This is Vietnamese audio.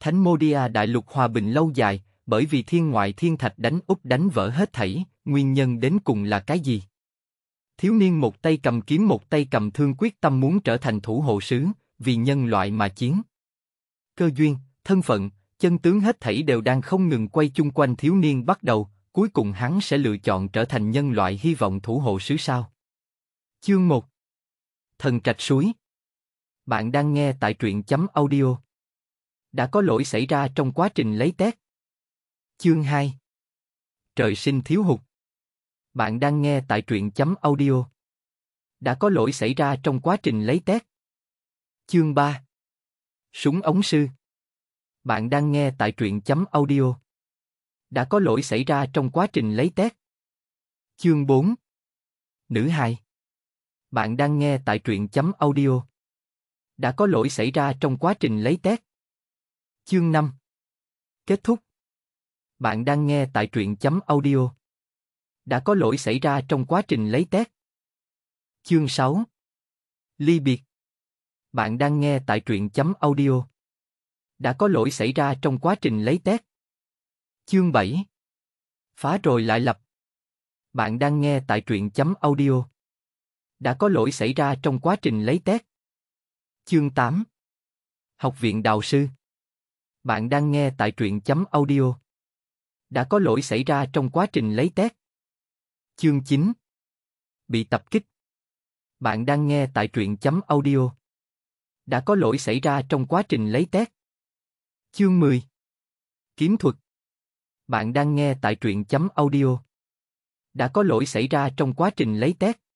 Thánh Modia đại lục hòa bình lâu dài, bởi vì thiên ngoại thiên thạch đánh úp đánh vỡ hết thảy, nguyên nhân đến cùng là cái gì? Thiếu niên một tay cầm kiếm một tay cầm thương quyết tâm muốn trở thành thủ hộ sứ, vì nhân loại mà chiến. Cơ duyên, thân phận, chân tướng hết thảy đều đang không ngừng quay chung quanh thiếu niên bắt đầu, cuối cùng hắn sẽ lựa chọn trở thành nhân loại hy vọng thủ hộ sứ sao. Chương 1 Thần Trạch Suối Bạn đang nghe tại truyện chấm audio đã có lỗi xảy ra trong quá trình lấy test. Chương 2 Trời sinh thiếu hụt Bạn đang nghe tại truyện chấm audio. Đã có lỗi xảy ra trong quá trình lấy test. Chương 3 Súng ống sư Bạn đang nghe tại truyện chấm audio. Đã có lỗi xảy ra trong quá trình lấy test. Chương 4 Nữ hài Bạn đang nghe tại truyện chấm audio. Đã có lỗi xảy ra trong quá trình lấy test. Chương 5 Kết thúc Bạn đang nghe tại truyện chấm audio. Đã có lỗi xảy ra trong quá trình lấy test. Chương 6 Ly biệt Bạn đang nghe tại truyện chấm audio. Đã có lỗi xảy ra trong quá trình lấy test. Chương 7 Phá rồi lại lập Bạn đang nghe tại truyện chấm audio. Đã có lỗi xảy ra trong quá trình lấy test. Chương 8 Học viện đạo Sư bạn đang nghe tại truyện chấm audio. Đã có lỗi xảy ra trong quá trình lấy test. Chương 9 Bị tập kích Bạn đang nghe tại truyện chấm audio. Đã có lỗi xảy ra trong quá trình lấy test. Chương 10 Kiếm thuật Bạn đang nghe tại truyện chấm audio. Đã có lỗi xảy ra trong quá trình lấy test.